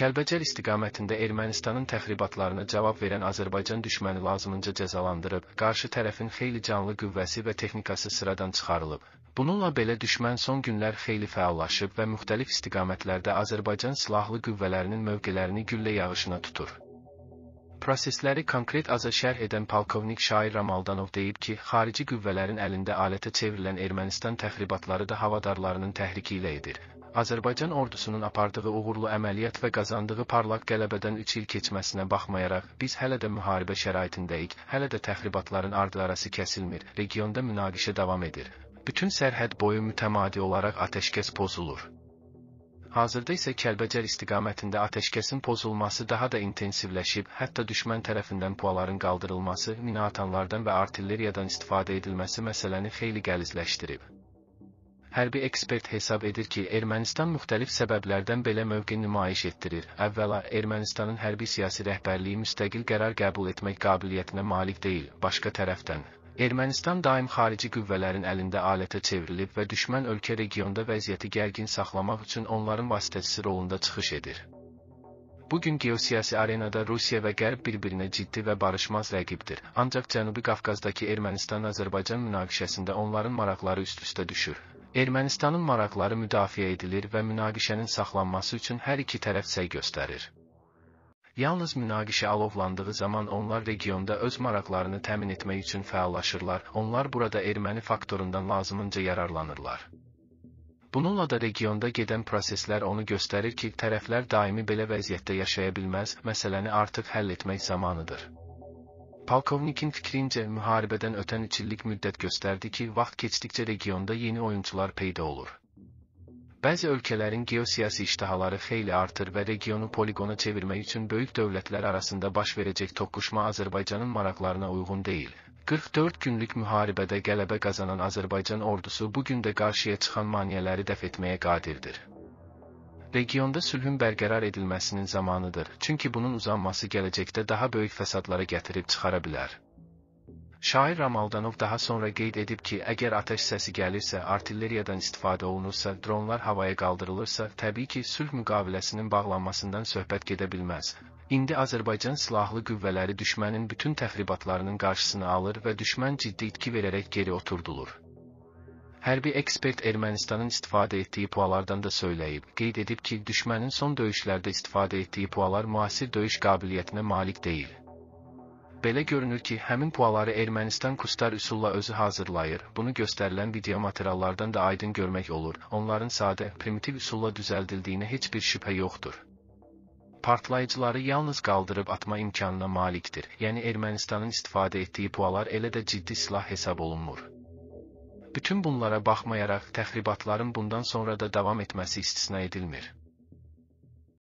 Kəlbəcər istiqamətində Ermənistanın təxribatlarına cavab verən Azərbaycan düşməni lazımınca cəzalandırıb, qarşı tərəfin xeyli canlı qüvvəsi və texnikası sıradan çıxarılıb. Bununla belə düşmən son günlər xeyli fəallaşıb və müxtəlif istiqamətlərdə Azərbaycan silahlı qüvvələrinin mövqelərini güllə yağışına tutur prosesləri konkret aza şərh edən polkovnik Şair Ramaldanov deyib ki, xarici qüvvələrin əlində alətə çevrilən Ermənistan təxribatları da havadarlarının təhriki ilə edir. Azərbaycan ordusunun apardığı uğurlu əməliyyat və qazandığı parlaq qələbədən 3 il keçməsinə baxmayaraq, biz hələ də müharibə şəraitindəyik, hələ də təxribatların ardılarası kəsilmir, regionda münaqişə davam edir. Bütün sərhəd boyu mütəmadi olaraq atəşkəs pozulur. Hazırda isə Kəlbəcər istiqamətində ateşkəsin pozulması daha da intensivləşib, hətta düşmən tərəfindən puaların qaldırılması, minaatanlardan və artilleriyadan istifadə edilməsi məsələni xeyli gəlizləşdirib. Hərbi ekspert hesab edir ki, Ermənistan müxtəlif səbəblərdən belə mövqe nümayiş etdirir. Əvvəla, Ermənistanın hərbi siyasi rəhbərliyi müstəqil qərar qəbul etmək qabiliyyətinə malik deyil, başqa tərəfdən, Ermənistan daim xarici qüvvələrin əlində alətə çevrilib və düşmən ölkə regionda vəziyyəti gərgin saxlamaq üçün onların vasitəçisi rolunda çıxış edir. Bugün geosiyasi arenada Rusiya və Qərb bir-birinə ciddi və barışmaz rəqibdir. Ancaq Cənubi Qafqazdakı Ermənistan-Azərbaycan münaqişəsində onların maraqları üst-üstə düşür. Ermənistanın maraqları müdafiə edilir və münaqişənin saxlanması üçün hər iki tərəf səy göstərir. Yalnız münaqişə alovlandığı zaman onlar regionda öz maraqlarını təmin etmək üçün fəallaşırlar, onlar burada erməni faktorundan lazımınca yararlanırlar. Bununla da regionda gedən proseslər onu göstərir ki, tərəflər daimi belə vəziyyətdə yaşaya bilməz, məsələni artıq həll etmək zamanıdır. Polkovnikin fikrincə, müharibədən ötən üç illik müddət göstərdi ki, vaxt keçdikcə regionda yeni oyunçular peyda olur. Bəzi ölkələrin geosiyasi iştihaları xeyli artır və regionu poliqona çevirmək üçün böyük dövlətlər arasında baş verəcək toqquşma Azərbaycanın maraqlarına uyğun deyil. 44 günlük müharibədə qələbə qazanan Azərbaycan ordusu bu gün də qarşıya çıxan maneələri dəf etməyə qadirdir. Regionda sülhün bərqərar edilməsinin zamanıdır, çünki bunun uzanması gələcəkdə daha böyük fəsadlara gətirib çıxara bilər. Şair Ramaldanov daha sonra qeyd edib ki, əgər atəş səsi gəlirsə, artilleriyadan istifadə olunursa, dronlar havaya qaldırılırsa, təbii ki, sülh müqaviləsinin bağlanmasından söhbət gedə bilməz. İndi Azərbaycan silahlı qüvvələri düşmənin bütün təxribatlarının qarşısını alır və düşmən ciddi itki verərək geri oturdulur. Hərbi ekspert Ermənistanın istifadə etdiyi pualardan da söyləyib, qeyd edib ki, düşmənin son döyüşlərdə istifadə etdiyi pualar müasir döyüş qabiliyyətinə malik deyil. Belə görünür ki, həmin puaları Ermənistan kustar üsulla özü hazırlayır. Bunu göstərilən video materiallardan da aydın görmək olur. Onların sadə, primitiv üsulla düzəldildiyinə heç bir şübhə yoxdur. Partlayıcıları yalnız qaldırıb atma imkanına malikdir. Yəni Ermənistanın istifadə etdiyi pualar elə də ciddi silah hesab olunmur. Bütün bunlara baxmayaraq təxribatların bundan sonra da davam etməsi istisna edilmir.